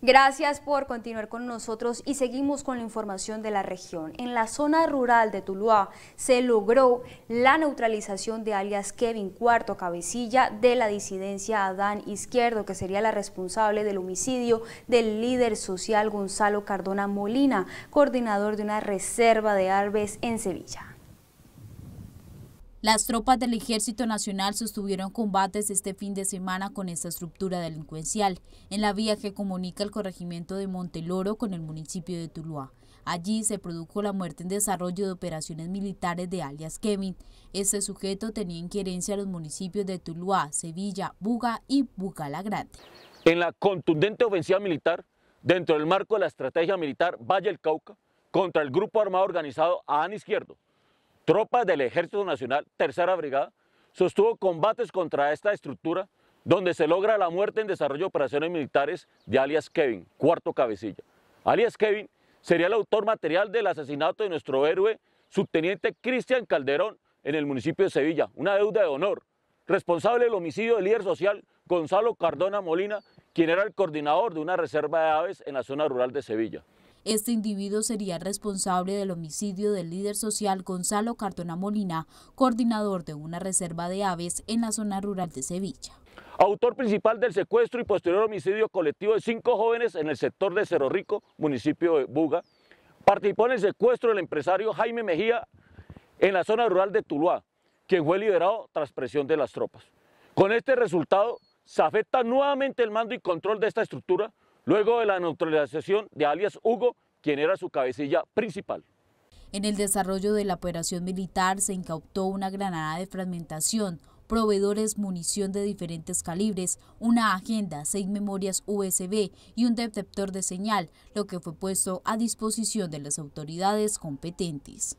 Gracias por continuar con nosotros y seguimos con la información de la región. En la zona rural de Tuluá se logró la neutralización de alias Kevin Cuarto, cabecilla de la disidencia Adán Izquierdo, que sería la responsable del homicidio del líder social Gonzalo Cardona Molina, coordinador de una reserva de Arbes en Sevilla. Las tropas del Ejército Nacional sostuvieron combates este fin de semana con esta estructura delincuencial en la vía que comunica el corregimiento de Monteloro con el municipio de Tuluá. Allí se produjo la muerte en desarrollo de operaciones militares de alias Kevin. Este sujeto tenía injerencia a los municipios de Tuluá, Sevilla, Buga y Bucala Grande. En la contundente ofensiva militar, dentro del marco de la estrategia militar Valle del Cauca, contra el grupo armado organizado AAN Izquierdo, tropas del Ejército Nacional, Tercera Brigada, sostuvo combates contra esta estructura donde se logra la muerte en desarrollo de operaciones militares de alias Kevin, cuarto cabecilla. Alias Kevin sería el autor material del asesinato de nuestro héroe, subteniente Cristian Calderón, en el municipio de Sevilla, una deuda de honor, responsable del homicidio del líder social Gonzalo Cardona Molina, quien era el coordinador de una reserva de aves en la zona rural de Sevilla. Este individuo sería responsable del homicidio del líder social Gonzalo Cartona Molina, coordinador de una reserva de aves en la zona rural de Sevilla. Autor principal del secuestro y posterior homicidio colectivo de cinco jóvenes en el sector de Cerro Rico, municipio de Buga, participó en el secuestro del empresario Jaime Mejía en la zona rural de Tuluá, quien fue liberado tras presión de las tropas. Con este resultado, se afecta nuevamente el mando y control de esta estructura, luego de la neutralización de alias Hugo, quien era su cabecilla principal. En el desarrollo de la operación militar se incautó una granada de fragmentación, proveedores, munición de diferentes calibres, una agenda, seis memorias USB y un detector de señal, lo que fue puesto a disposición de las autoridades competentes.